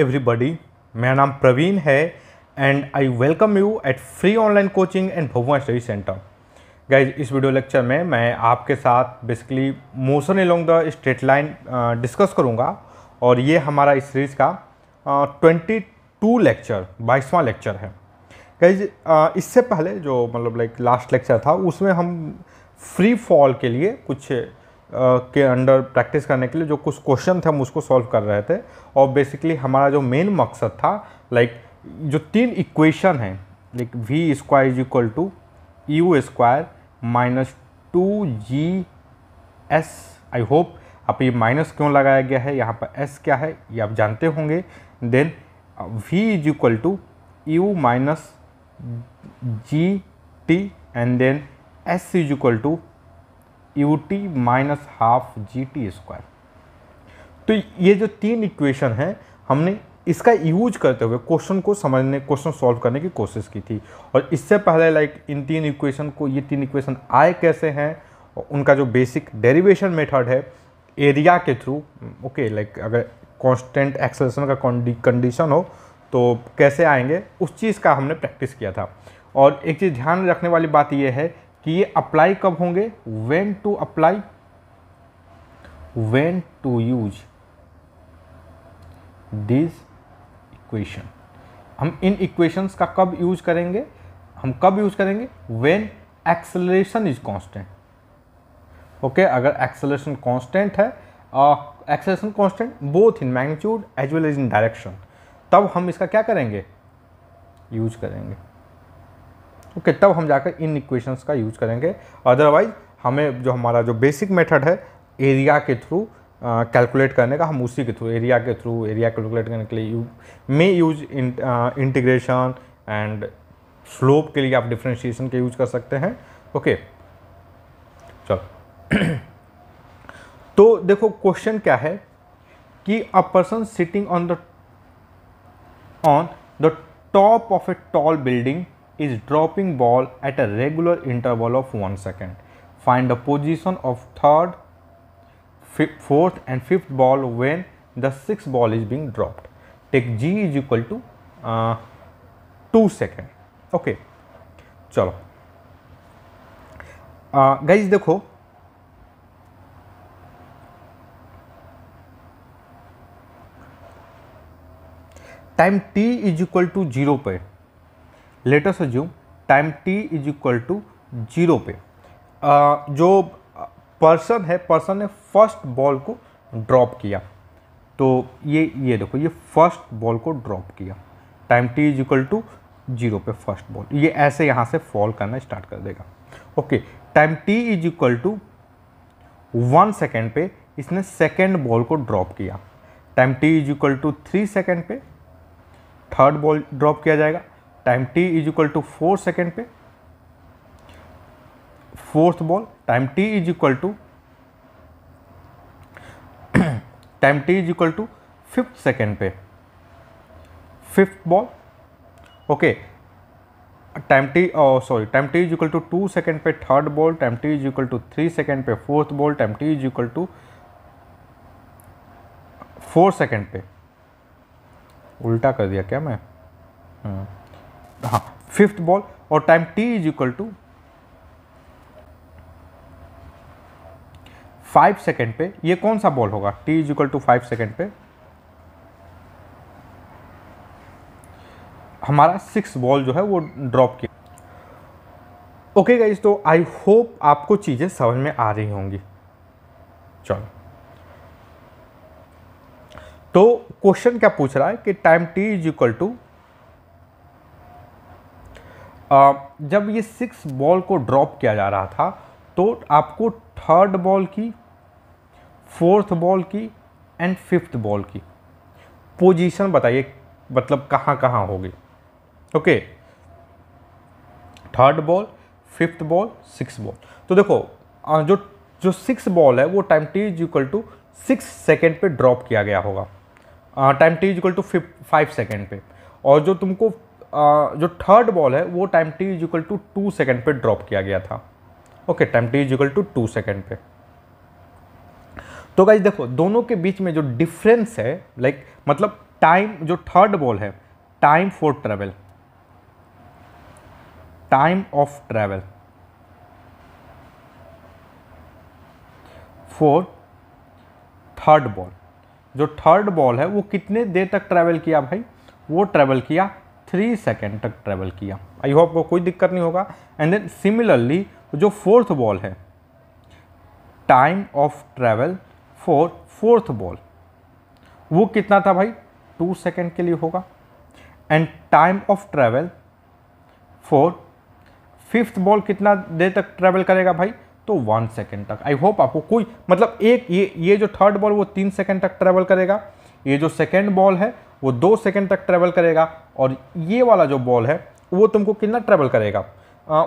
Everybody मेरा नाम प्रवीण है and I welcome you at free online coaching and Bhagwan study centre guys इस video lecture में मैं आपके साथ basically motion along the straight line discuss करूँगा और ये हमारा इस सीरीज़ का ट्वेंटी टू लेक्चर बाईसवां लेक्चर है गाइज इससे पहले जो मतलब लाइक लास्ट लेक्चर था उसमें हम फ्री फॉल के लिए कुछ के अंडर प्रैक्टिस करने के लिए जो कुछ क्वेश्चन थे हम उसको सॉल्व कर रहे थे और बेसिकली हमारा जो मेन मकसद था लाइक जो तीन इक्वेशन हैं like we square is equal to you square minus two G S I hope आप ये माइनस क्यों लगाया गया है यहाँ पर एस क्या है ये आप जानते होंगे then we is equal to you minus ji T and then S is equal to U T minus half G T square तो ये जो तीन इक्वेशन है हमने इसका यूज करते हुए क्वेश्चन को समझने क्वेश्चन सॉल्व करने की कोशिश की थी और इससे पहले लाइक इन तीन इक्वेशन को ये तीन इक्वेशन आए कैसे हैं उनका जो बेसिक डेरिवेशन मेथड है एरिया के थ्रू ओके लाइक अगर कांस्टेंट एक्सेलेशन का कंडीशन हो तो कैसे आएंगे उस चीज़ का हमने प्रैक्टिस किया था और एक चीज़ ध्यान रखने वाली बात यह है कि ये अप्लाई कब होंगे when to apply when to use this equation हम इन इक्वेशंस का कब यूज करेंगे हम कब यूज करेंगे when acceleration is constant okay अगर एक्सलेशन कांस्टेंट है acceleration constant both in magnitude as well as in direction तब हम इसका क्या करेंगे यूज करेंगे ओके तब हम जाकर इन इक्वेशंस का यूज करेंगे अदरवाइज हमें जो हमारा जो बेसिक मेथड है एरिया के थ्रू कैलकुलेट करने का हम उसी के थ्रू एरिया के थ्रू एरिया कैलकुलेट करने के लिए you may use integration and slope के लिए आप डिफ्रेंशिएशन के यूज कर सकते हैं ओके चलो तो देखो क्वेश्चन क्या है कि a person sitting on the on the top of a tall building is dropping ball at a regular interval of 1 second. Find the position of third, fourth and fifth ball when the sixth ball is being dropped. Take G is equal to uh, 2 second. Okay. chalo, guys uh, देखो Time t is equal to zero पे से assume time T is equal to zero पे आ, जो person है person ने first ball को drop किया तो ये ये देखो ये फर्स्ट बॉल को ड्रॉप किया time T is equal to zero पे फर्स्ट बॉल ये ऐसे यहाँ से फॉल करना स्टार्ट कर देगा okay time T is equal to one second पे इसने सेकेंड बॉल को ड्रॉप किया time T is equal to three second पे थर्ड बॉल ड्रॉप किया जाएगा time T is equal to four second पे fourth ball time T is equal to time T is equal to fifth second पे fifth ball okay time T sorry time T is equal to two second पे third ball time T is equal to three second पे fourth ball time T is equal to four second पे उल्टा कर दिया क्या मैं हाँ हाँ फिफ्थ बॉल और time T is equal to five second पे ये कौन सा बॉल होगा T is equal to five second पे हमारा सिक्स बॉल जो है वो ड्रॉप किया ओके गाइज तो आई होप आपको चीज़ें समझ में आ रही होंगी चलो तो क्वेश्चन क्या पूछ रहा है कि time T is equal to जब ये सिक्स बॉल को ड्रॉप किया जा रहा था तो आपको थर्ड बॉल की फोर्थ बॉल की एंड फिफ्थ बॉल की पोजीशन बताइए मतलब कहाँ कहाँ होगी okay third ball fifth ball six ball तो देखो जो जो सिक्स बॉल है वो time T is equal to six second पे ड्रॉप किया गया होगा time T is equal to five second पे और जो तुमको जो थर्ड बॉल है वो time T is equal to two second पर ड्रॉप किया गया था okay time T is equal to two second पे तो गाइज देखो दोनों के बीच में जो डिफरेंस है लाइक like, मतलब टाइम जो थर्ड बॉल है time for travel time of travel for third ball जो थर्ड बॉल है वो कितने देर तक ट्रैवल किया भाई वो ट्रैवल किया थ्री सेकेंड तक ट्रेवल किया आई होप को कोई दिक्कत नहीं होगा एंड देन सिमिलरली जो फोर्थ बॉल है time of travel for fourth ball वो कितना था भाई टू सेकेंड के लिए होगा and time of travel for fifth ball कितना देर तक ट्रेवल करेगा भाई तो वन सेकेंड तक आई होप आपको कोई मतलब एक ये ये जो थर्ड बॉल वो तीन सेकेंड तक ट्रेवल करेगा ये जो सेकेंड बॉल है वो दो सेकेंड तक ट्रेवल करेगा और ये वाला जो बॉल है वो तुमको कितना ट्रेवल करेगा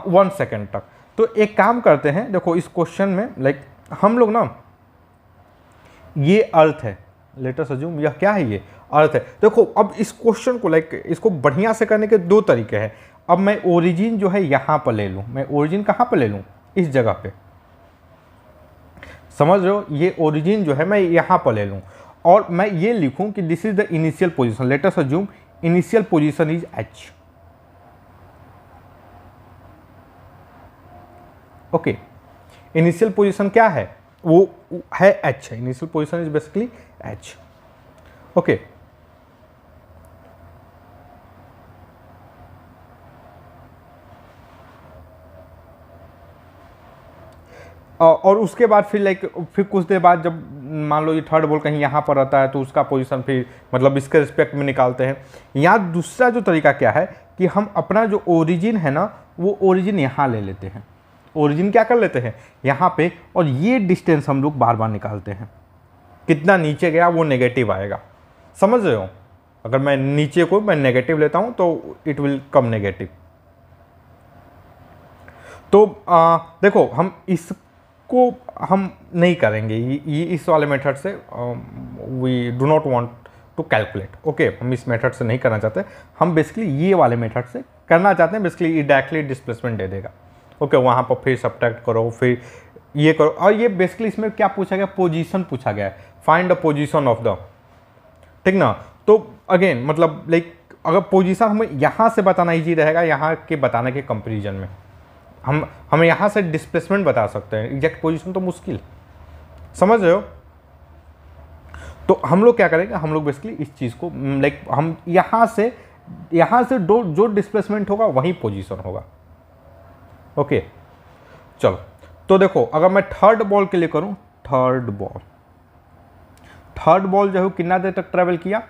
वन सेकेंड तक तो एक काम करते हैं देखो इस क्वेश्चन में लाइक हम लोग ना ये अर्थ है लेटर सजूम यह क्या है ये अर्थ है देखो अब इस क्वेश्चन को लाइक इसको बढ़िया से करने के दो तरीके हैं अब मैं ओरिजिन जो है यहाँ पर ले लूँ मैं ओरिजिन कहाँ पर ले लूँ इस जगह पे समझ रहे हो ये ओरिजिन जो है मैं यहाँ पर ले लूँ और मैं ये लिखूं कि this is the initial position let's assume initial position is H okay initial position क्या है वो है एच है initial position is basically H okay और उसके बाद फिर लाइक फिर कुछ देर बाद जब मान लो ये थर्ड बॉल कहीं यहाँ पर रहता है तो उसका पोजीशन फिर मतलब इसके रिस्पेक्ट में निकालते हैं यहाँ दूसरा जो तरीका क्या है कि हम अपना जो ओरिजिन है ना वो ओरिजिन यहाँ ले लेते हैं ओरिजिन क्या कर लेते हैं यहाँ पे और ये डिस्टेंस हम लोग बार बार निकालते हैं कितना नीचे गया वो नेगेटिव आएगा समझ रहे हो अगर मैं नीचे को मैं नेगेटिव लेता हूँ तो इट विल कम नेगेटिव तो आ, देखो हम इस को हम नहीं करेंगे ये इस वाले मेथड से we do not want to calculate okay हम इस मेथड से नहीं करना चाहते हम बेसिकली ये वाले मेथड से करना चाहते हैं बेसिकली ये डायरेक्टली डिस्प्लेसमेंट दे देगा ओके okay, वहाँ पर फिर सब्टैक्ट करो फिर ये करो और ये बेसिकली इसमें क्या पूछा गया पोजिशन पूछा गया है find the position of the ठीक ना तो अगेन मतलब लाइक अगर पोजिशन हमें यहाँ से बताना ईजी रहेगा यहाँ के बताने के कंपेरिजन में हम हम यहाँ से डिस्प्लेसमेंट बता सकते हैं एग्जैक्ट पोजिशन तो मुश्किल समझ रहे हो तो हम लोग क्या करेंगे हम लोग बेसिकली इस चीज़ को लाइक हम्म, हम यहाँ से यहाँ से जो जो डिस्प्लेसमेंट होगा वही पोजीशन होगा ओके चलो तो देखो अगर मैं थर्ड बॉल के लिए करूँ थर्ड बॉल थर्ड बॉल जो है कितना देर तक ट्रैवल किया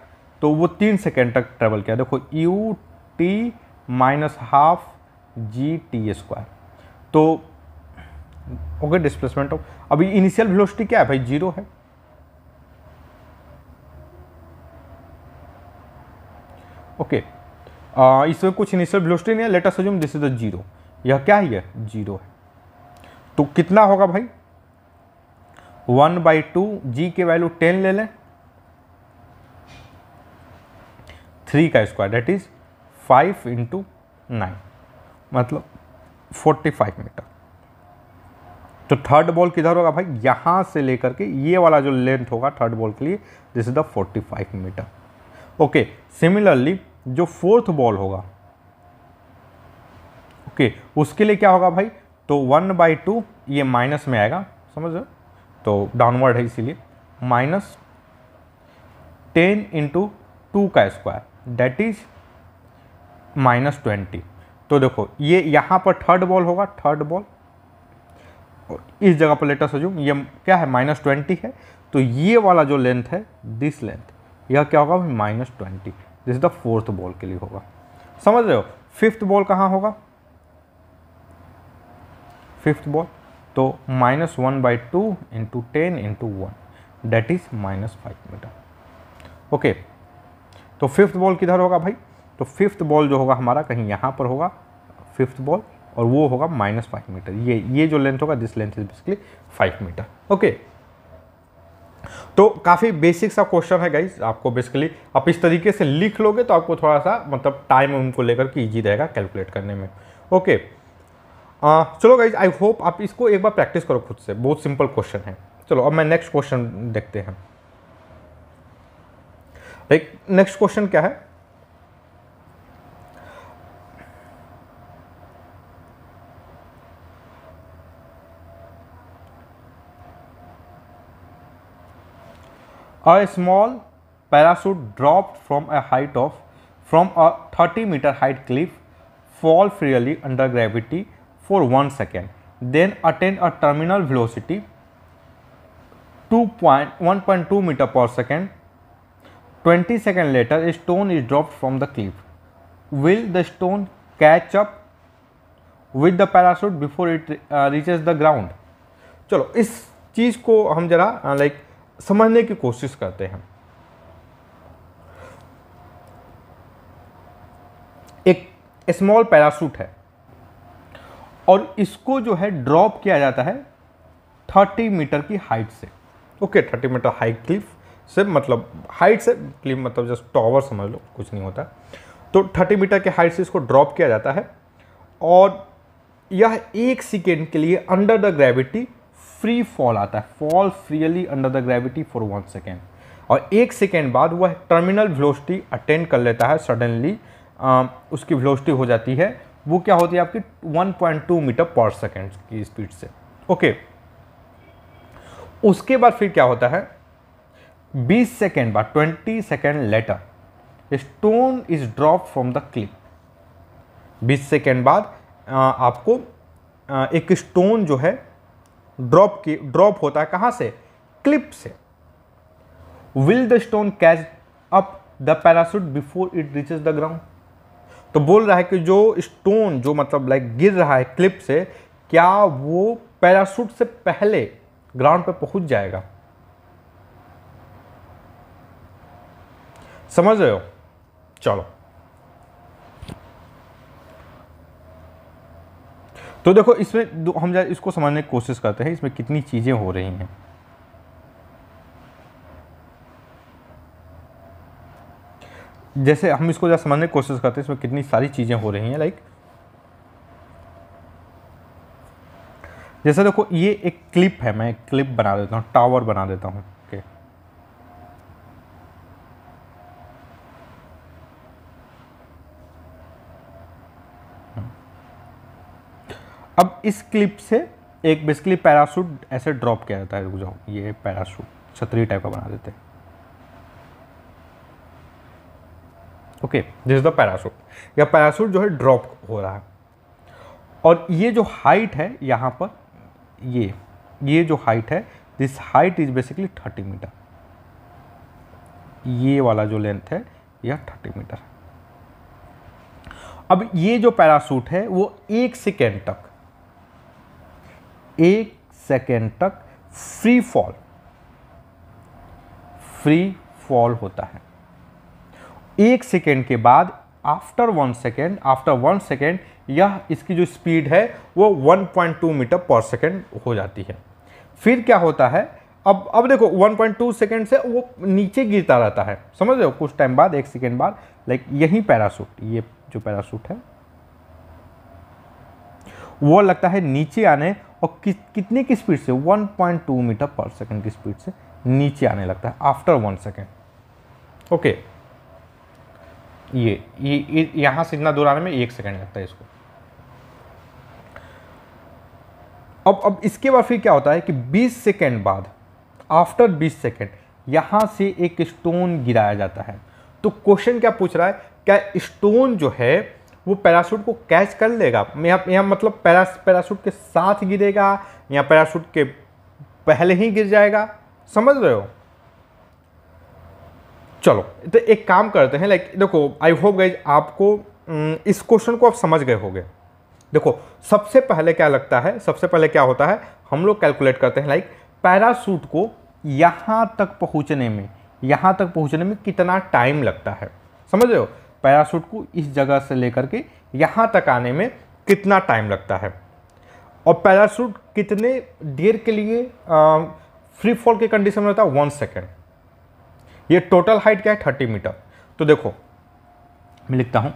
तो वो तीन सेकेंड तक ट्रैवल किया देखो u T minus half G T square तो ओके डिस्प्लेसमेंट ऑफ अभी इनिशियल वेलोसिटी क्या है भाई जीरो है ओके okay. इसमें कुछ इनिशियल वेलोसिटी नहीं है let's assume this is a zero यह क्या है जीरो है तो कितना होगा भाई वन बाई टू जी के वैल्यू टेन ले लें थ्री का square that is five into nine मतलब 45 मीटर तो थर्ड बॉल किधर होगा भाई यहाँ से लेकर के ये वाला जो लेंथ होगा थर्ड बॉल के लिए this is the 45 metre okay similarly जो फोर्थ बॉल होगा ओके okay, उसके लिए क्या होगा भाई तो वन बाई टू ये माइनस में आएगा समझ रहे तो डाउनवर्ड है इसीलिए माइनस टेन इंटू टू का square that is minus twenty तो देखो ये यहाँ पर थर्ड बॉल होगा थर्ड बॉल और इस जगह पर लेटर सजूम ये क्या है माइनस ट्वेंटी है तो ये वाला जो लेंथ है दिस लेंथ यह क्या होगा minus twenty this the fourth ball के लिए होगा समझ रहे हो फिफ्थ बॉल कहाँ होगा फिफ्थ बॉल तो minus one by two into ten into one that is minus five metre okay तो फिफ्थ बॉल किधर होगा भाई तो फिफ्थ बॉल जो होगा हमारा कहीं यहाँ पर होगा फिफ्थ बॉल और वो होगा माइनस फाइव मीटर ये ये जो लेंथ होगा this length is basically five metre okay तो काफ़ी बेसिक सा क्वेश्चन है गाइज आपको बेसिकली आप इस तरीके से लिख लोगे तो आपको थोड़ा सा मतलब टाइम उनको लेकर के ईजी रहेगा कैलकुलेट करने में ओके आ, चलो गाइज आई होप आप इसको एक बार प्रैक्टिस करो खुद से बहुत सिंपल क्वेश्चन है चलो अब मैं नेक्स्ट क्वेश्चन देखते हैं नेक्स्ट क्वेश्चन क्या है A small parachute dropped from a height of from a 30 meter height cliff fall freely under gravity for 1 second then attain a terminal velocity 2.1.2 meter per second 20 second later a stone is dropped from the cliff will the stone catch up with the parachute before it uh, reaches the ground चलो इस चीज़ को हम जरा like समझने की कोशिश करते हैं एक स्मॉल पैरासूट है और इसको जो है ड्रॉप किया जाता है थर्टी मीटर की हाइट से okay thirty metre height cliff से मतलब हाइट से क्लिफ मतलब जस्ट टॉवर समझ लो कुछ नहीं होता तो थर्टी मीटर के हाइट से इसको ड्रॉप किया जाता है और यह एक सेकेंड के लिए under the gravity free fall आता है fall freely under the gravity for one second और एक सेकेंड बाद वह टर्मिनल वेलोसिटी अटेंड कर लेता है सडनली um, उसकी वेलोसिटी हो जाती है वो क्या होती है आपकी 1.2 मीटर पर सेकेंड की स्पीड से ओके उसके बाद फिर क्या होता है 20 सेकेंड बाद 20 second later stone is drop from the cliff 20 second बाद आ, uh, आपको आ, uh, एक स्टोन जो है ड्रॉप की ड्रॉप होता है कहाँ से क्लिप से will the stone catch up the parachute before it reaches the ground तो बोल रहा है कि जो स्टोन जो मतलब लाइक गिर रहा है क्लिप से क्या वो पैरासूट से पहले ग्राउंड पर पहुंच जाएगा समझ रहे हो चलो तो देखो इसमें हम जा इसको समझने की कोशिश करते हैं इसमें कितनी चीज़ें हो रही हैं जैसे हम इसको जरा समझने की कोशिश करते हैं इसमें कितनी सारी चीज़ें हो रही हैं लाइक जैसे देखो ये एक क्लिप है मैं एक क्लिप बना देता हूँ टावर बना देता हूँ अब इस क्लिप से एक बेसिकली पैराशूट ऐसे ड्रॉप किया जाता है रुक जाओ ये पैराशूट छतरी टाइप का बना देते हैं ओके दिस द पैराशूट या पैराशूट जो है ड्रॉप हो रहा है और ये जो हाइट है यहाँ पर ये ये जो हाइट है this height is basically thirty metre ये वाला जो लेंथ है यह थर्टी मीटर अब ये जो पैराशूट है वो एक सेकेंड तक एक सेकेंड तक फ्री फॉल फ्री फॉल होता है एक सेकेंड के बाद after one second after one second यह इसकी जो स्पीड है वो 1.2 मीटर पर सेकेंड हो जाती है फिर क्या होता है अब अब देखो 1.2 सेकेंड से वो नीचे गिरता रहता है समझ रहे हो कुछ टाइम बाद एक सेकेंड बाद लाइक यही पैरासूट ये जो पैरासूट है वो लगता है नीचे आने और कि, कितने की स्पीड से 1.2 मीटर पर सेकंड की स्पीड से नीचे आने लगता है आफ्टर वन सेकेंड ओके ये ये यहां से इतना दूर आने में एक सेकेंड लगता है इसको अब अब इसके बाद फिर क्या होता है कि 20 सेकेंड बाद आफ्टर 20 सेकेंड यहां से एक स्टोन गिराया जाता है तो क्वेश्चन क्या पूछ रहा है क्या स्टोन जो है वो पैराशूट को कैच कर लेगा यहाँ यहाँ मतलब पैरा पैराशूट के साथ गिरेगा या पैराशूट के पहले ही गिर जाएगा समझ रहे हो चलो तो एक काम करते हैं लाइक देखो आई होप गई आपको इस क्वेश्चन को आप समझ गए होंगे देखो सबसे पहले क्या लगता है सबसे पहले क्या होता है हम लोग कैलकुलेट करते हैं लाइक पैराशूट को यहाँ तक पहुँचने में यहाँ तक पहुँचने में कितना टाइम लगता है समझ रहे हो पैरासूट को इस जगह से लेकर के यहाँ तक आने में कितना टाइम लगता है और पैराशूट कितने देर के लिए आ, फ्री फॉल के कंडीशन में रहता है वन सेकेंड ये टोटल हाइट क्या है थर्टी मीटर तो देखो मैं लिखता हूँ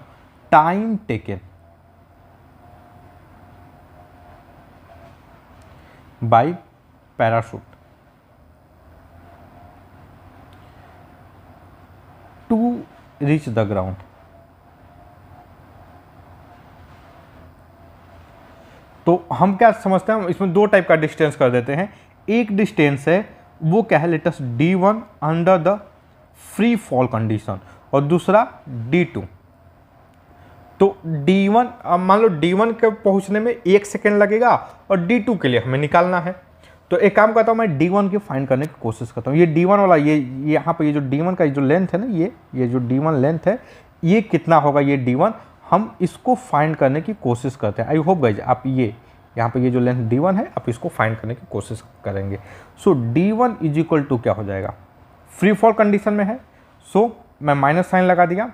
time taken by parachute to reach the ground तो हम क्या समझते हैं इसमें दो टाइप का डिस्टेंस कर देते हैं एक डिस्टेंस है वो क्या है let's D one under the free fall condition और दूसरा डी टू तो डी वन मान लो डी वन के पहुंचने में एक सेकेंड लगेगा और डी टू के लिए हमें निकालना है तो एक काम करता हूँ मैं डी वन की फाइंड करने की कोशिश करता हूँ ये डी वन वाला ये यहाँ पर ये जो डी वन का जो लेंथ है ना ये ये जो डी वन लेंथ है ये कितना होगा ये डी वन हम इसको फाइंड करने की कोशिश करते हैं आई होप गाइज आप ये यहाँ पे ये जो लेंथ d1 है आप इसको फाइंड करने की कोशिश करेंगे so d1 one is equal to क्या हो जाएगा फ्री फॉल कंडीशन में है सो so, मैं माइनस साइन लगा दिया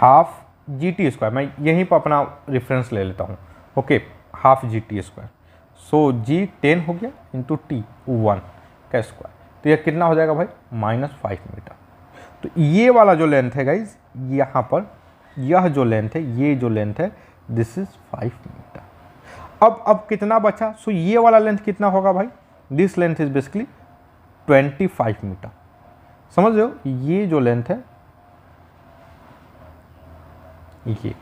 हाफ जी टी स्क्वायर मैं यहीं पर अपना रेफरेंस ले लेता हूँ okay half G T square so g ten हो गया इंटू टी वन का स्क्वायर तो यह कितना हो जाएगा भाई माइनस फाइव मीटर तो ये वाला जो लेंथ है गाइज यहाँ पर यह जो लेंथ है ये जो लेंथ है दिस इज फाइव मीटर अब अब कितना बचा सो ये वाला लेंथ कितना होगा भाई this length is basically twenty five metre समझ रहे हो ये जो लेंथ है ये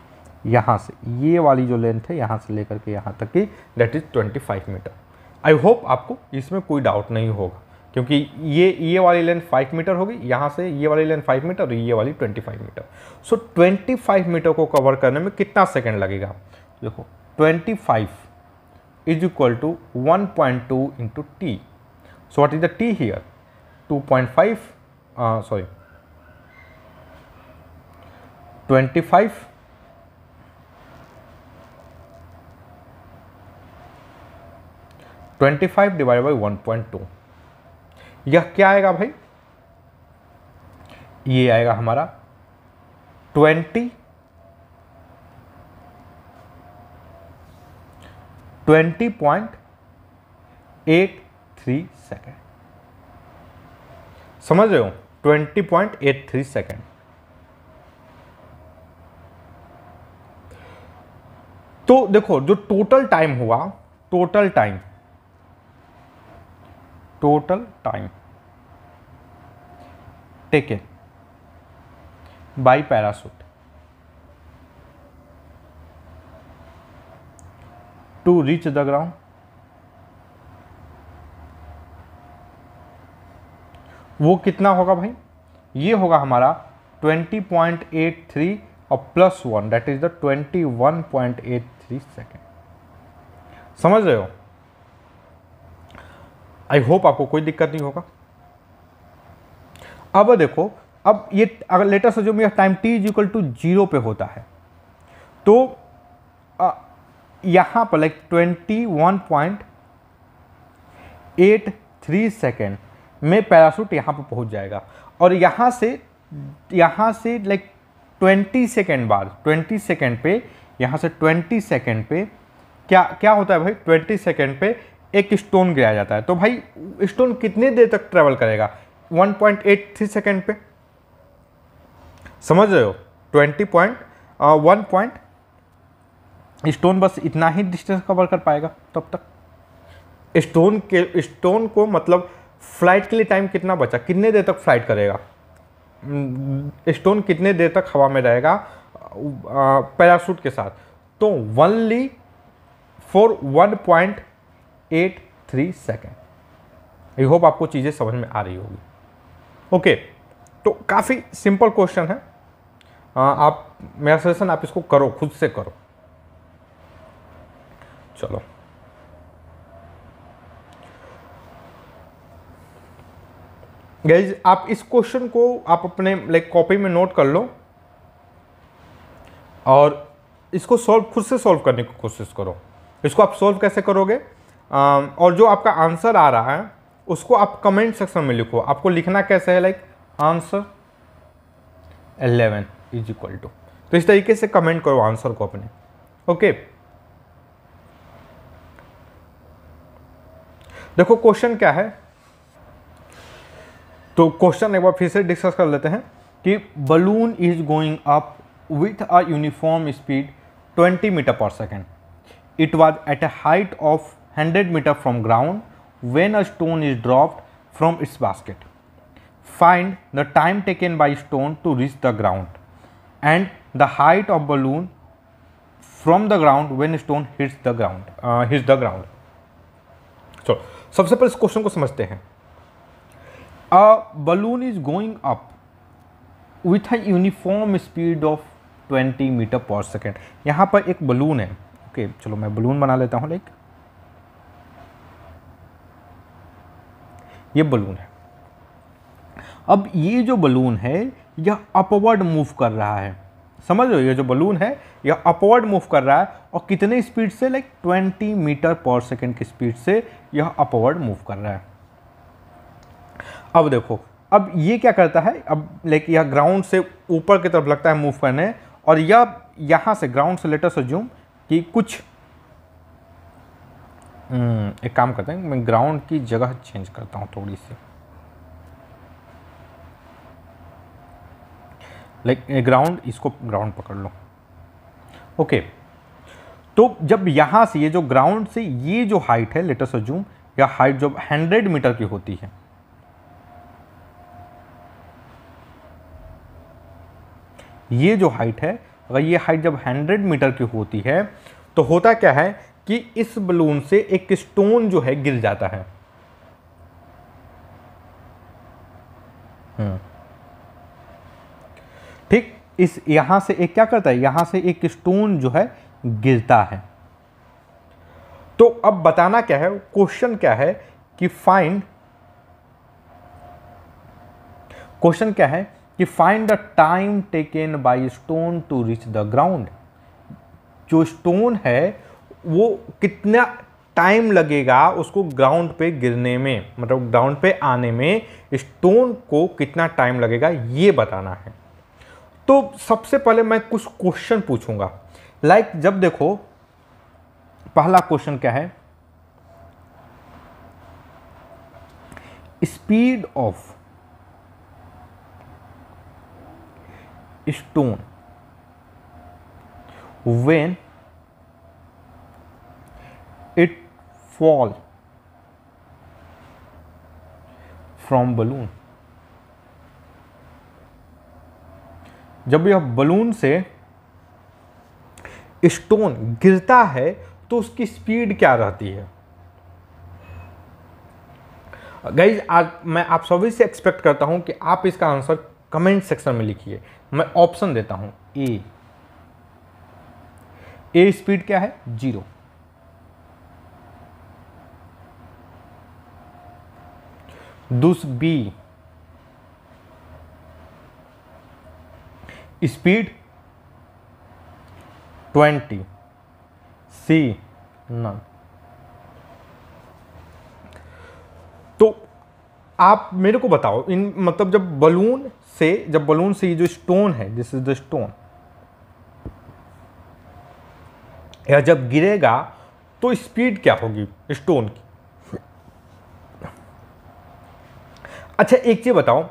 यहाँ से ये वाली जो लेंथ है यहाँ से लेकर के यहाँ तक की that is twenty five metre I hope आपको इसमें कोई डाउट नहीं होगा क्योंकि ये ये वाली लेंथ 5 मीटर होगी यहाँ से ये वाली लेंथ 5 मीटर और ये वाली 25 मीटर सो so, 25 मीटर को कवर करने में कितना सेकंड लगेगा देखो 25 is equal to one point two into t so what is the t here 2.5 sorry 25 25 divide by 1.2 यह क्या आएगा भाई ये आएगा हमारा twenty twenty point eight three second समझ रहे हो twenty point eight three second तो देखो जो टोटल टाइम हुआ total time total time taken by parachute to reach the ground वो कितना होगा भाई ये होगा हमारा 20.83 और plus one that is the 21.83 second समझ रहे हो आई होप आपको कोई दिक्कत नहीं होगा अब देखो अब ये अगर लेटर सजो में time T is equal to zero पे होता है तो यहाँ पर like twenty one point eight three second में पैरासूट यहाँ पर पहुँच जाएगा और यहाँ से यहाँ से लाइक ट्वेंटी सेकेंड बाद ट्वेंटी सेकेंड पे यहाँ से ट्वेंटी सेकेंड पे क्या क्या होता है भाई ट्वेंटी सेकेंड पे एक स्टोन गिराया जाता है तो भाई स्टोन कितने देर तक ट्रेवल करेगा 1.83 सेकेंड पे समझ रहे हो twenty point one point stone बस इतना ही डिस्टेंस कवर कर पाएगा तब तक स्टोन के स्टोन को मतलब फ्लाइट के लिए टाइम कितना बचा कितने देर तक फ्लाइट करेगा स्टोन mm, कितने देर तक हवा में रहेगा पैराशूट uh, के साथ तो only for one point eight three second I hope आपको चीज़ें समझ में आ रही होगी ओके तो काफ़ी सिंपल क्वेश्चन है आ, आप मेरा सजेशन आप इसको करो खुद से करो चलो गैज आप इस क्वेश्चन को आप अपने लाइक कॉपी में नोट कर लो और इसको सॉल्व खुद से सॉल्व करने की कोशिश करो इसको आप सॉल्व कैसे करोगे आ, और जो आपका आंसर आ रहा है उसको आप कमेंट सेक्शन में लिखो आपको लिखना कैसे है like answer eleven is equal to तो इस तरीके से कमेंट करो आंसर को अपने ओके देखो क्वेश्चन क्या है तो क्वेश्चन एक बार फिर से डिस्कस कर लेते हैं कि balloon is going up with a uniform speed 20 metre per second it was at a height of 100 metre from ground when a stone is dropped from its basket. Find the time taken by stone to reach the ground and the height of balloon from the ground when stone hits the ground uh, hits the ground. So सबसे पहले इस question को समझते हैं a balloon is going up with a uniform speed of 20 metre per second यहाँ पर एक balloon है ओके okay, चलो मैं बलून बना लेता हूँ लाइक ये बलून है अब ये जो बलून है यह अपवर्ड मूव कर रहा है समझ लो ये जो बलून है यह अपवर्ड मूव कर रहा है और कितने स्पीड से like twenty metre per second की स्पीड से यह अपवर्ड मूव कर रहा है अब देखो अब ये क्या करता है अब लाइक यह ग्राउंड से ऊपर की तरफ लगता है मूव करने और यह यहाँ से ग्राउंड से लेटर से जूम कि कुछ हम्म, एक काम करते हैं मैं ग्राउंड की जगह चेंज करता हूँ थोड़ी सी लाइक ग्राउंड इसको ग्राउंड पकड़ लो ओके तो जब यहाँ से ये जो ग्राउंड से ये जो हाइट है लेटस अजूम या हाइट जो हंड्रेड मीटर की होती है ये जो हाइट है अगर ये हाइट जब हंड्रेड मीटर की होती है तो होता क्या है कि इस बलून से एक स्टोन जो है गिर जाता है हम्म। ठीक इस यहां से एक क्या करता है यहां से एक स्टोन जो है गिरता है तो अब बताना क्या है क्वेश्चन क्या है कि फाइंड क्वेश्चन क्या है कि find the time taken by stone to reach the ground जो स्टोन है वो कितना टाइम लगेगा उसको ग्राउंड पे गिरने में मतलब ग्राउंड पे आने में स्टोन को कितना टाइम लगेगा ये बताना है तो सबसे पहले मैं कुछ क्वेश्चन पूछूंगा लाइक like, जब देखो पहला क्वेश्चन क्या है speed of stone when it fall from balloon जब यह बलून से स्टोन गिरता है तो उसकी स्पीड क्या रहती है गाइज आज मैं आप सभी से एक्सपेक्ट करता हूं कि आप इसका आंसर कमेंट सेक्शन में लिखिए मैं ऑप्शन देता हूं ए ए स्पीड क्या है जीरो दुस बी स्पीड ट्वेंटी सी नन तो आप मेरे को बताओ इन मतलब जब बलून से जब बलून से ये जो स्टोन है दिस इज द स्टोन या जब गिरेगा तो स्पीड क्या होगी स्टोन की अच्छा एक चीज़ बताओ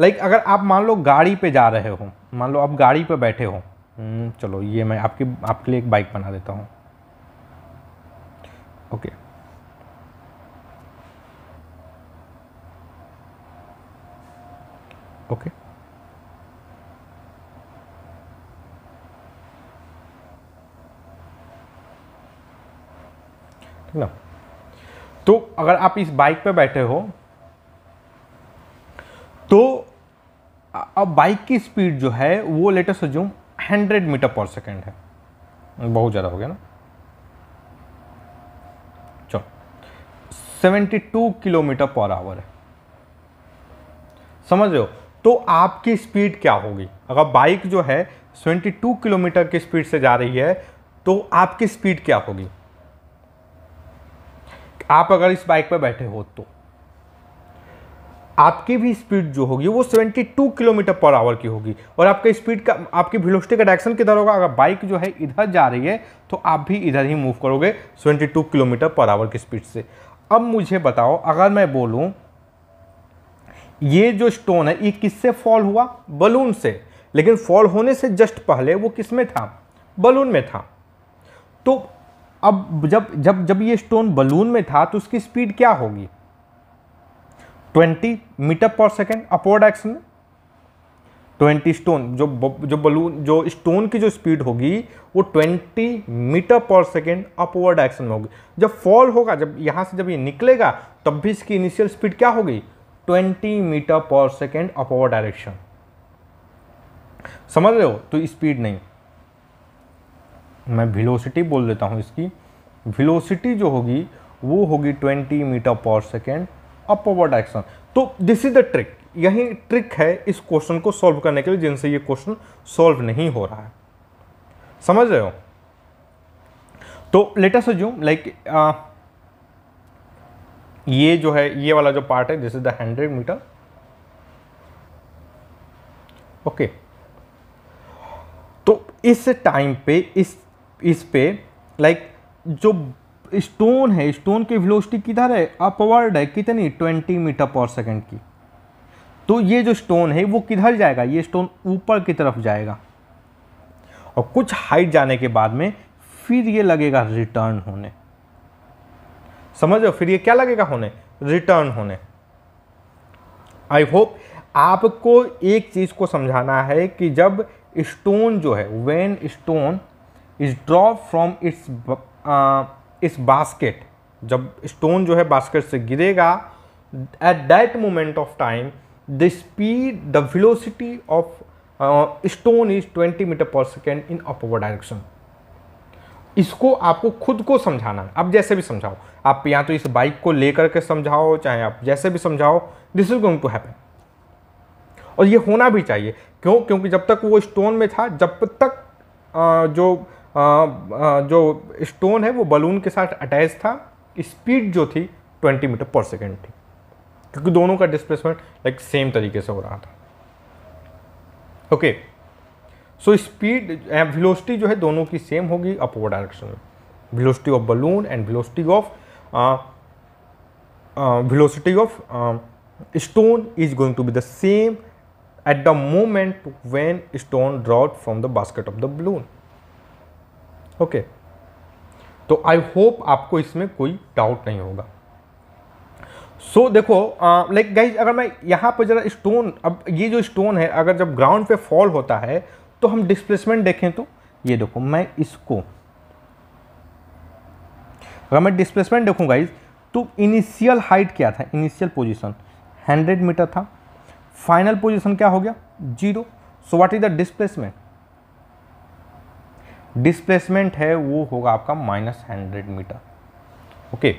लाइक अगर आप मान लो गाड़ी पे जा रहे हो मान लो आप गाड़ी पे बैठे हो हम्म, चलो ये मैं आपके आपके लिए एक बाइक बना देता हूँ ओके ओके ठीक ना तो अगर आप इस बाइक पे बैठे हो बाइक की स्पीड जो है वो लेटेस्ट जो हंड्रेड मीटर पर सेकेंड है बहुत ज़्यादा हो गया ना चलो seventy two kilometre per hour है समझ रहे हो तो आपकी स्पीड क्या होगी अगर बाइक जो है सेवेंटी टू किलोमीटर की स्पीड से जा रही है तो आपकी स्पीड क्या होगी आप अगर इस बाइक पर बैठे हो तो आपकी भी स्पीड जो होगी वो 72 किलोमीटर पर आवर की होगी और आपका स्पीड का आपकी वेलोसिटी का डायरेक्शन किधर होगा अगर बाइक जो है इधर जा रही है तो आप भी इधर ही मूव करोगे 72 किलोमीटर पर आवर की स्पीड से अब मुझे बताओ अगर मैं बोलूँ ये जो स्टोन है ये किससे फॉल हुआ बलून से लेकिन फॉल होने से जस्ट पहले वो किस में था बलून में था तो अब जब जब जब ये स्टोन बलून में था तो उसकी स्पीड क्या होगी twenty metre per second upward action में ट्वेंटी स्टोन जो जो बलून जो स्टोन की जो स्पीड होगी वो twenty metre per second upward action में होगी जब फॉल होगा जब यहाँ से जब ये निकलेगा तब भी इसकी इनिशियल स्पीड क्या होगी twenty metre per second upward direction समझ रहे हो तो स्पीड नहीं मैं विलोसिटी बोल देता हूँ इसकी विलोसिटी जो होगी वो होगी 20 metre per second upward action तो दिस इज द ट्रिक यही ट्रिक है इस क्वेश्चन को सॉल्व करने के लिए जिनसे ये क्वेश्चन सॉल्व नहीं हो रहा है समझ रहे हो तो लेटेस्ट जूम लाइक ये जो है ये वाला जो पार्ट है this is the hundred metre okay तो इस टाइम पे इस इस पे लाइक like, जो स्टोन है स्टोन की वेलोसिटी किधर है अपवर्ड है कितनी ट्वेंटी मीटर पर सेकंड की तो ये जो स्टोन है वो किधर जाएगा ये स्टोन ऊपर की तरफ जाएगा और कुछ हाइट जाने के बाद में फिर ये लगेगा रिटर्न होने समझ लो फिर ये क्या लगेगा होने रिटर्न होने आई होप आपको एक चीज़ को समझाना है कि जब स्टोन जो है when stone is drop from its इस बास्केट जब स्टोन जो है बास्केट से गिरेगा at that moment of time the speed the velocity of stone is 20 metre per second in upward direction इसको आपको खुद को समझाना है आप जैसे भी समझाओ आप या तो इस बाइक को लेकर के समझाओ चाहे आप जैसे भी समझाओ this is going to happen और ये होना भी चाहिए क्यों क्योंकि जब तक वो स्टोन में था जब तक आ, uh, जो जो स्टोन है वो बलून के साथ अटैच था स्पीड जो थी 20 मीटर पर सेकेंड थी क्योंकि दोनों का डिस्प्लेसमेंट लाइक सेम तरीके से हो रहा था ओके सो स्पीड वेलोसिटी जो है दोनों की सेम होगी अपवर्ड डायरेक्शन में velocity of balloon and velocity of velocity of stone is going to be the same at the moment when stone dropped from the basket of the balloon okay तो I hope आपको इसमें कोई doubt नहीं होगा so so, देखो like uh, guys अगर मैं यहाँ पर ज़रा स्टोन अब ये जो स्टोन है अगर जब ग्राउंड पे फॉल होता है तो हम डिस्प्लेसमेंट देखें तो ये देखो मैं इसको अगर मैं डिस्प्लेसमेंट देखूँ गाइज तो इनिशियल हाइट क्या था इनिशियल पोजीशन 100 मीटर था फाइनल पोजीशन क्या हो गया zero so what is the displacement displacement है वो होगा आपका minus hundred metre okay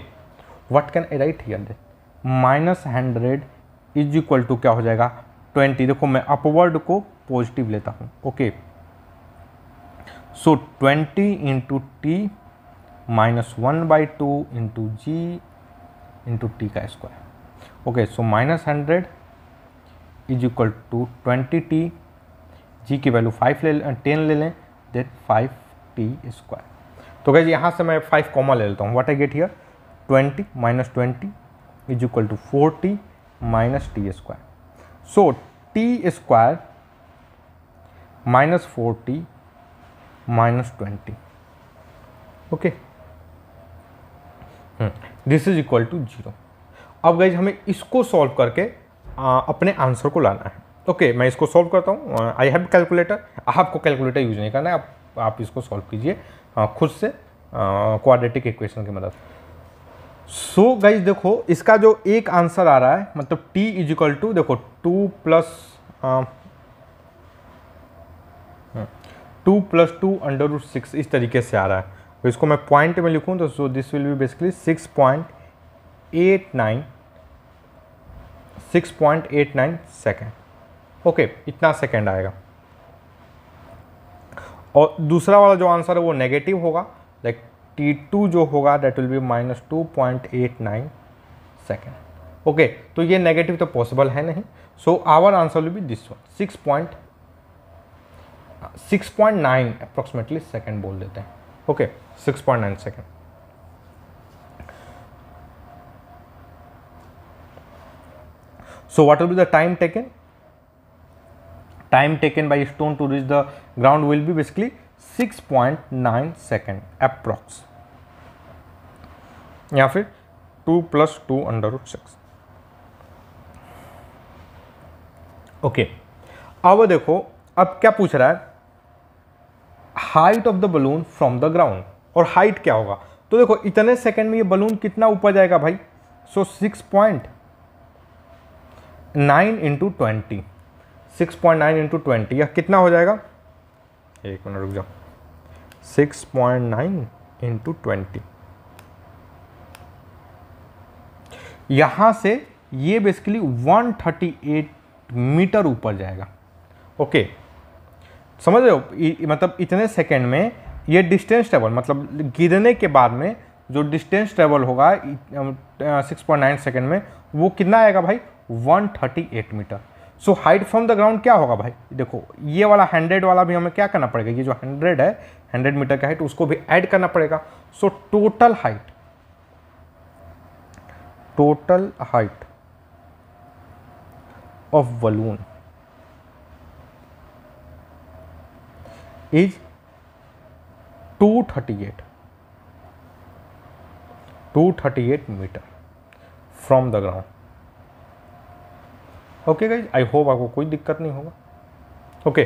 what can write here minus hundred is equal to क्या हो जाएगा ट्वेंटी देखो मैं अपवर्ड को पॉजिटिव लेता हूँ okay so twenty into t minus one by two into g into t का square okay so minus hundred is equal to twenty t g की वैल्यू फाइव ले टेन ले लें देट फाइव टी स्क्वायर तो guys यहाँ से मैं five comma ले लेता हूँ what I get here twenty minus twenty is equal to four t minus t square so t square minus four t minus twenty okay this is equal to zero अब guys हमें इसको solve करके आ, अपने answer को लाना है okay okay, मैं इसको सॉल्व करता हूँ आई हैव कैलकुलेटर आपको कैलकुलेटर यूज नहीं करना है आप आप इसको सॉल्व कीजिए खुद से क्वाड्रेटिक इक्वेशन की मदद सो so, गाइज देखो इसका जो एक आंसर आ रहा है मतलब t इज इक्वल टू देखो two plus two plus two under root six इस तरीके से आ रहा है तो इसको मैं पॉइंट में लिखूं तो so this will be basically six point eight nine six point eight nine second okay इतना सेकेंड आएगा और दूसरा वाला जो आंसर है वो नेगेटिव होगा लाइक टी टू जो होगा that will be minus two point eight nine second okay तो ये नेगेटिव तो पॉसिबल है नहीं so our answer will be this one six point six point nine approximately second बोल देते हैं okay six point nine second so what will be the time taken time taken by stone to reach the ground will be basically 6.9 second approx या फिर 2 plus two under root six okay अब देखो अब क्या पूछ रहा है height of the balloon from the ground और हाइट क्या होगा तो देखो इतने सेकंड में ये बलून कितना ऊपर जाएगा भाई so six point nine into twenty six point nine into twenty या कितना हो जाएगा एक मिनट रुक जाओ six point nine into twenty यहां से ये basically one thirty eight metre ऊपर जाएगा ओके समझ रहे हो मतलब इतने सेकेंड में ये डिस्टेंस ट्रेवल मतलब गिरने के बाद में जो डिस्टेंस ट्रेवल होगा 6.9 सेकंड में वो कितना आएगा भाई 138 metre so height from the ground क्या होगा भाई देखो ये वाला हंड्रेड वाला भी हमें क्या करना पड़ेगा ये जो हंड्रेड है हंड्रेड मीटर का हाइट उसको भी ऐड करना पड़ेगा so total height total height of balloon is two thirty eight two thirty eight metre from the ground okay guys I hope आपको कोई दिक्कत नहीं होगा ओके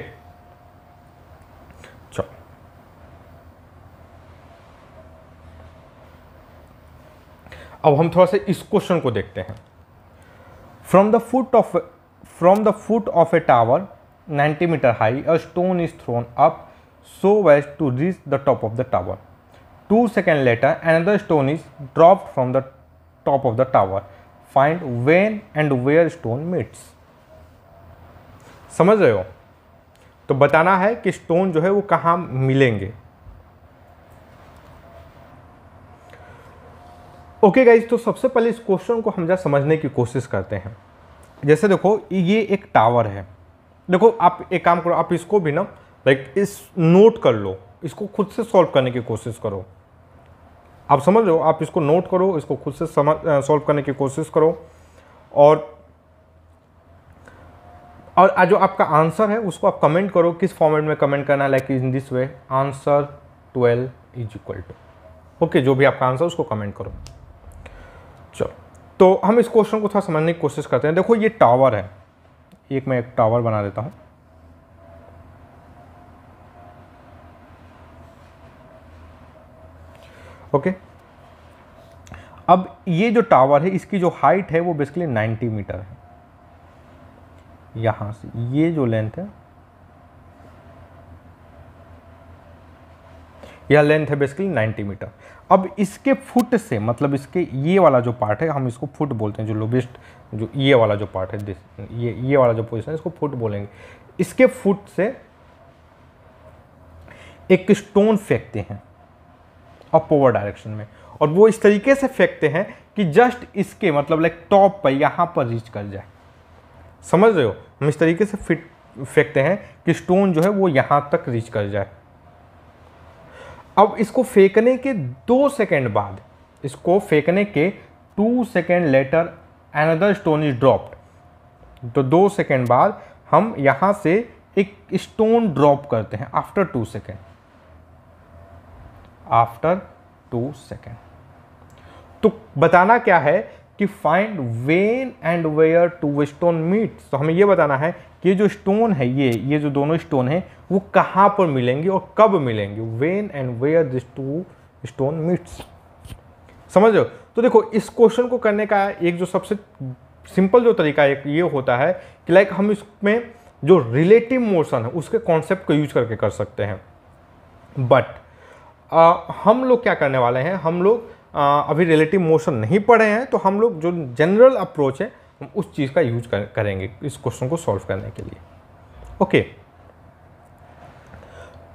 चलो अब हम थोड़ा सा इस क्वेश्चन को देखते हैं from the foot of from the foot of a tower 90 metre high a stone is thrown up so as to reach the top of the tower two second later and other stone is drop from the top of the tower find when and where stone meets समझ रहे हो तो बताना है कि stone जो है वो कहाँ मिलेंगे ओके गाइज तो सबसे पहले इस क्वेश्चन को हम जा समझने की कोशिश करते हैं जैसे देखो ये एक टावर है देखो आप एक काम करो आप इसको भी ना लाइक इस नोट कर लो इसको खुद से सॉल्व करने की कोशिश करो आप समझ रहे हो आप इसको नोट करो इसको खुद से समझ सॉल्व करने की कोशिश करो और और जो आपका आंसर है उसको आप कमेंट करो किस फॉर्मेट में कमेंट करना है like in this way answer twelve is equal to okay जो भी आपका आंसर उसको कमेंट करो चलो तो हम इस क्वेश्चन को थोड़ा समझने की कोशिश करते हैं देखो ये टावर है एक मैं एक टावर बना देता हूँ ओके अब ये जो टावर है इसकी जो हाइट है वो बेसिकली 90 मीटर है यहां से ये जो लेंथ है यह लेंथ है बेसिकली 90 मीटर अब इसके फुट से मतलब इसके ये वाला जो पार्ट है हम इसको फुट बोलते हैं जो लोबेस्ट जो ये वाला जो पार्ट है ये ये वाला जो पोजिशन है इसको फुट बोलेंगे इसके फुट से एक स्टोन फेंकते हैं अपोवर डायरेक्शन में और वो इस तरीके से फेंकते हैं कि जस्ट इसके मतलब लाइक टॉप पर यहाँ पर रीच कर जाए समझ रहे हो हम इस तरीके से फिट फेंकते हैं कि स्टोन जो है वो यहाँ तक रीच कर जाए अब इसको फेंकने के दो सेकेंड बाद इसको फेंकने के two second later another stone is dropped तो दो सेकेंड बाद हम यहाँ से एक स्टोन ड्रॉप करते हैं after two second after two second तो बताना क्या है कि find when and where two stone meet तो हमें यह बताना है कि ये जो स्टोन है ये ये जो दोनों स्टोन है वो कहाँ पर मिलेंगे और कब मिलेंगे when and where this two stone meets समझ लो तो देखो इस क्वेश्चन को करने का एक जो सबसे सिंपल जो तरीका एक ये होता है कि लाइक हम इसमें जो रिलेटिव मोशन है उसके कॉन्सेप्ट को यूज करके कर सकते हैं बट आ, हम लोग क्या करने वाले हैं हम लोग आ, अभी रिलेटिव मोशन नहीं पढ़े हैं तो हम लोग जो जनरल अप्रोच है हम उस चीज़ का यूज कर, करेंगे इस क्वेश्चन को सॉल्व करने के लिए ओके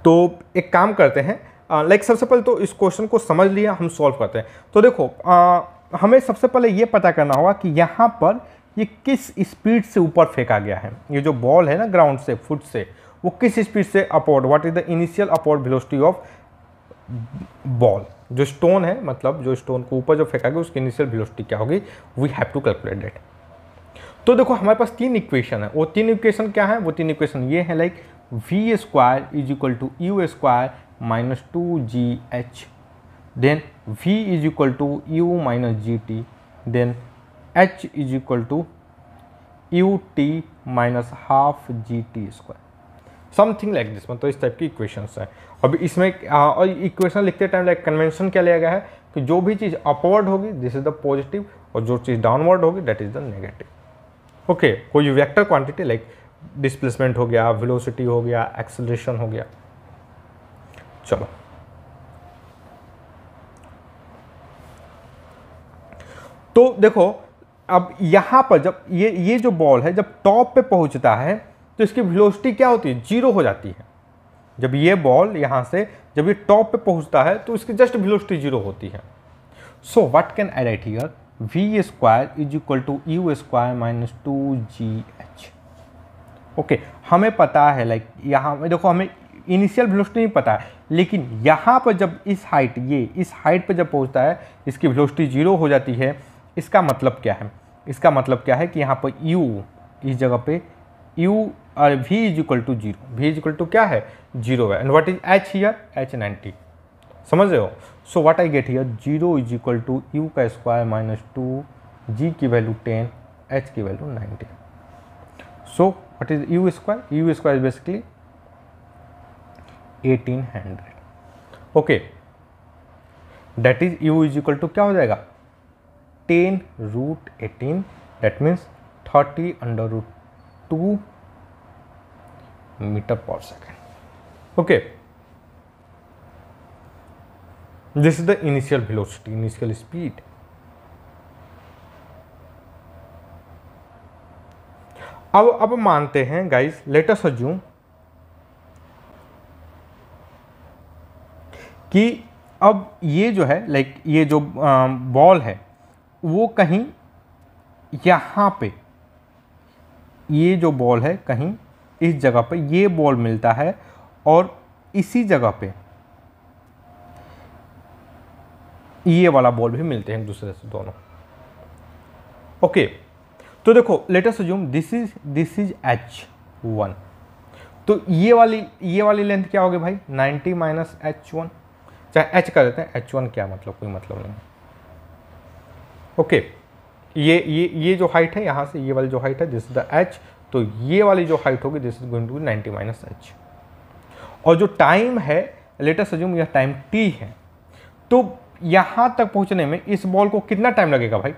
तो एक काम करते हैं लाइक सबसे पहले तो इस क्वेश्चन को समझ लिया हम सॉल्व करते हैं तो देखो आ, हमें सबसे पहले ये पता करना होगा कि यहाँ पर ये किस स्पीड से ऊपर फेंका गया है ये जो बॉल है ना ग्राउंड से फुट से वो किस स्पीड से upward what is the initial upward velocity of ball जो स्टोन है मतलब जो स्टोन को ऊपर जो फेंका गया उसकी इनिशियल वेलोसिटी क्या होगी we have to calculate that तो देखो हमारे पास तीन इक्वेशन है वो तीन इक्वेशन क्या है वो तीन इक्वेशन ये है like we square is equal to you square minus two g h then we is equal to you minus ji t then h is equal to U T minus half G T square something like this मतलब इस type की equations हैं अब इसमें हाँ, और equation लिखते time like convention क्या लिया गया है कि जो भी चीज़ अपवर्ड होगी दिस इज द पॉजिटिव और जो चीज़ डाउनवर्ड होगी that is the negative okay कोई वैक्टर क्वान्टिटी लाइक डिस्प्लेसमेंट हो गया विलोसिटी हो गया एक्सलेशन हो गया चलो तो देखो अब यहाँ पर जब ये ये जो बॉल है जब टॉप पे पहुँचता है तो इसकी वेलोसिटी क्या होती है जीरो हो जाती है जब ये बॉल यहाँ से जब ये टॉप पे पहुँचता है तो इसकी जस्ट वेलोसिटी जीरो होती है so what can I write here v square is equal to you square minus two g h okay हमें पता है लाइक यहाँ देखो हमें इनिशियल वेलोसिटी नहीं पता है लेकिन यहाँ पर जब इस हाइट ये इस हाइट पर जब पहुँचता है इसकी वेलोसिटी जीरो हो जाती है इसका मतलब क्या है इसका मतलब क्या है कि यहाँ पर यू इस जगह पे यू और v is equal to zero v is equal to क्या है जीरो है and what is h here h ninety समझ रहे हो so what I get here zero is equal to u का स्क्वायर माइनस टू जी की value ten h की value ninety so what is u square u square is basically eighteen hundred okay that is u is equal to क्या हो जाएगा ten root eighteen that means thirty under root two metre per second okay this is the initial velocity, initial speed अब अब मानते हैं guys us assume कि अब ये जो है लाइक ये जो बॉल है वो कहीं यहाँ पे ये जो बॉल है कहीं इस जगह पर ये बॉल मिलता है और इसी जगह पे ये वाला बॉल भी मिलते हैं दूसरे से दोनों ओके तो देखो let's assume this is this is h one तो ये वाली ये वाली लेंथ क्या होगी भाई 90 माइनस एच वन चाहे एच कर देते हैं एच वन क्या मतलब कोई मतलब नहीं ओके ये ये ये जो हाइट है यहाँ से ये वाली जो हाइट है दिस इज द एच तो ये वाली जो हाइट होगी this is going to be ninety minus h और जो टाइम है लेटेस्ट अज्यूम यह टाइम टी है तो यहाँ तक पहुँचने में इस बॉल को कितना टाइम लगेगा भाई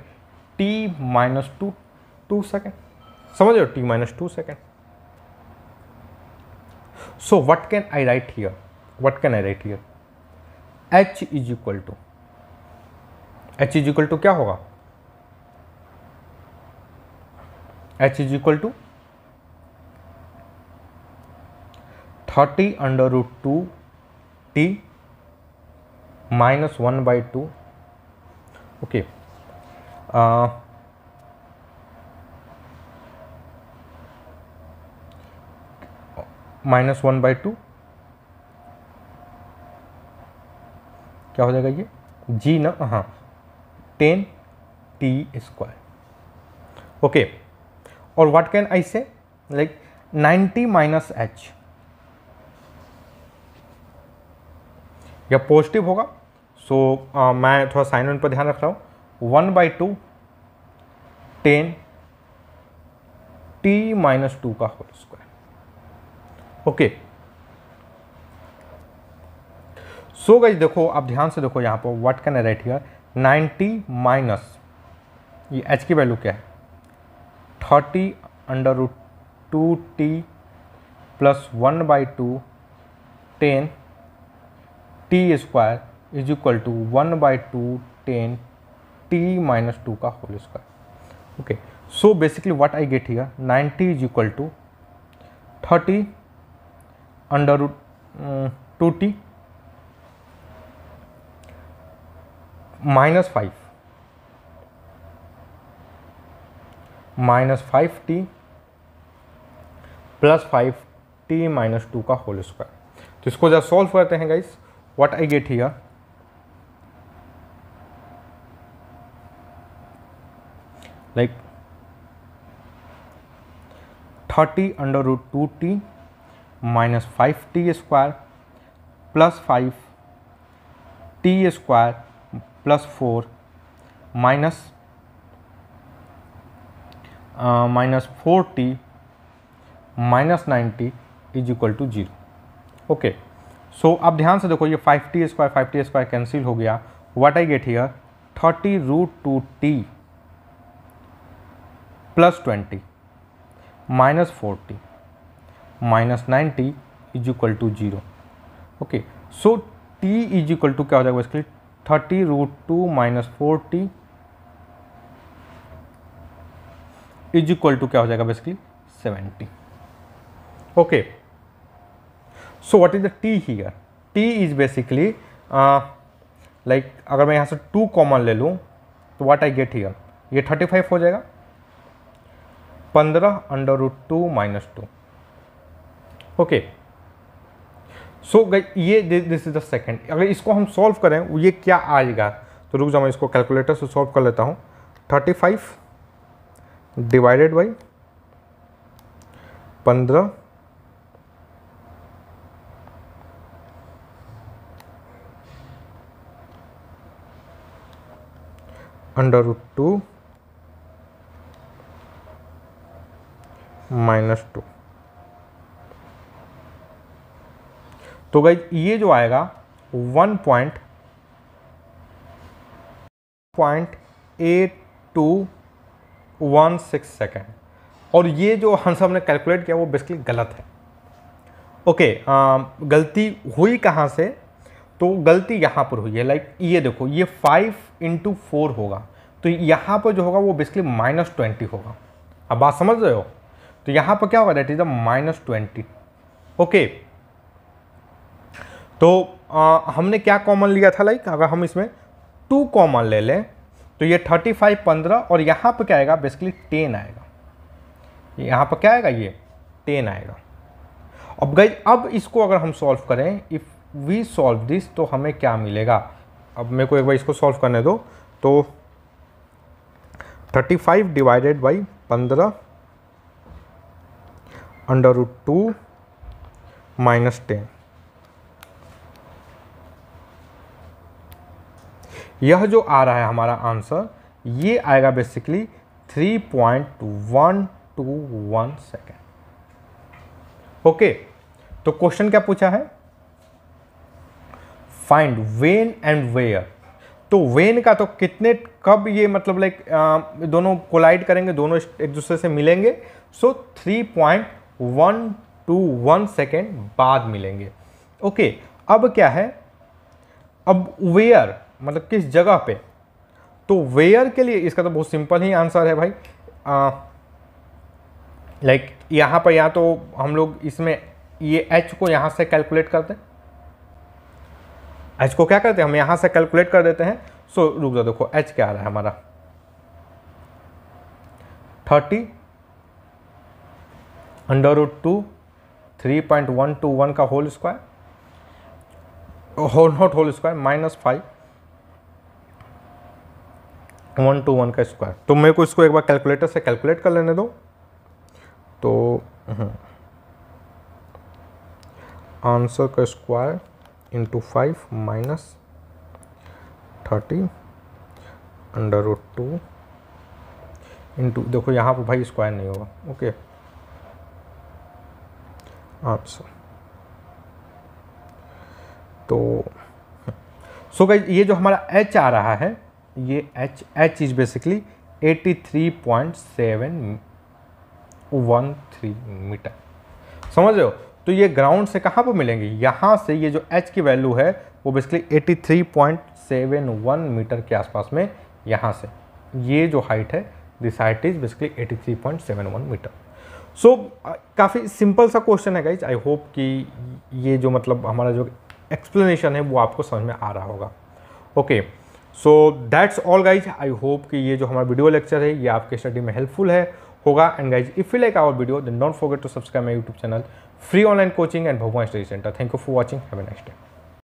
t minus two two second समझ रहे हो t minus two second so what can I write here what can I write here h is equal to h is equal to क्या होगा h is equal to thirty under root two t minus one by two okay minus one by two क्या हो जाएगा ये g ना हाँ ten t square okay और what can आई से लाइक नाइन्टी माइनस एच या पॉजिटिव होगा सो so, uh, मैं थोड़ा साइन वन पर ध्यान रख रहा हूँ one by two ten t minus two का whole square okay so guys देखो आप ध्यान से देखो यहाँ पर what can I write here ninety minus ये एच की वैल्यू क्या है thirty under root two t plus one by two ten t square is equal to one by two ten t minus two का whole square okay so basically what I get here ninety is equal to thirty under two t minus five minus five t plus five t minus two का whole square तो इसको जब solve करते हैं guys what I get here like 30 under root 2t minus 5t square plus 5 t square plus 4 minus, uh, minus 4t minus 90 is equal to 0 okay so so, आप ध्यान से देखो ये five t square five t square cancel हो गया what I get here thirty root two t plus twenty minus forty minus ninety is equal to zero okay so t is equal to क्या हो जाएगा इसके thirty root two minus forty is equal to क्या हो जाएगा basically seventy okay okay. So what is the t here T is basically like अगर मैं यहाँ से टू कॉमन ले लूँ तो वट आई गेट हीयर ये थर्टी फाइव हो जाएगा पंद्रह under root two minus two okay so ये दिस इज द सेकेंड अगर इसको हम सॉल्व करें ये क्या आएगा तो रुक जाओ मैं इसको कैलकुलेटर से सॉल्व कर लेता हूँ थर्टी फाइव डिवाइडेड बाई पंद्रह under root two minus two तो गई ये जो आएगा one point point eight two one six second और ये जो हम सब ने कैलकुलेट किया वो बेसिकली गलत है ओके okay, आ, गलती हुई कहाँ से तो गलती यहाँ पर हुई है लाइक ये देखो ये फाइव इंटू फोर होगा तो यहाँ पर जो होगा वो बेसिकली माइनस ट्वेंटी होगा अब बात समझ रहे हो तो यहाँ पर क्या होगा that is the minus twenty okay तो आ, हमने क्या कॉमन लिया था लाइक अगर हम इसमें टू कॉमन ले लें तो ये थर्टी फाइव पंद्रह और यहाँ पर क्या आएगा बेसिकली टेन आएगा यहाँ पर क्या आएगा ये टेन आएगा अब गई अब इसको अगर हम सॉल्व करें इफ़ वी सॉल्व दिस तो हमें क्या मिलेगा अब मेरे को एक बार इसको सॉल्व करने दो तो थर्टी फाइव डिवाइडेड बाई पंद्रह under root two minus ten यह जो आ रहा है हमारा आंसर ये आएगा basically three point one two one second okay तो क्वेश्चन क्या पूछा है फाइंड वेन एंड वेयर तो वेन का तो कितने कब ये मतलब लाइक दोनों कोलाइड करेंगे दोनों एक दूसरे से मिलेंगे so three point one two one second बाद मिलेंगे ओके okay, अब क्या है अब वेयर मतलब किस जगह पे तो वेयर के लिए इसका तो बहुत सिंपल ही आंसर है भाई लाइक यहाँ पर या तो हम लोग इसमें ये एच को यहाँ से कैलकुलेट करते हैं एच को क्या करते हैं हम यहाँ से कैलकुलेट कर देते हैं सो रुक जाओ देखो एच क्या आ रहा है हमारा thirty under root two three point one two one का whole square whole not whole square minus five one two one का स्क्वायर तो मेरे को इसको एक बार कैलकुलेटर से कैलकुलेट कर लेने दो तो आंसर हम्म, का square into five minus thirty under root two into देखो यहाँ पर भाई स्क्वायर नहीं होगा ओके आंसर तो सो so ये जो हमारा एच आ रहा है ये h h is basically seven one three metre समझ रहे हो तो ये ग्राउंड से कहाँ पर मिलेंगे यहाँ से ये जो एच की वैल्यू है वो बेसिकली 83.71 मीटर के आसपास में यहाँ से ये जो हाइट है this height is basically 83.71 metre so काफ़ी सिंपल सा क्वेश्चन है गाइज आई होप कि ये जो मतलब हमारा जो एक्सप्लेनेशन है वो आपको समझ में आ रहा होगा okay so that's all guys I hope कि ये जो हमारा वीडियो लेक्चर है ये आपके स्टडी में हेल्पफुल है होगा and guys if you like our video then don't forget to subscribe my YouTube channel free online coaching and Bhagwan Study Center. Thank you for watching. Have a nice day.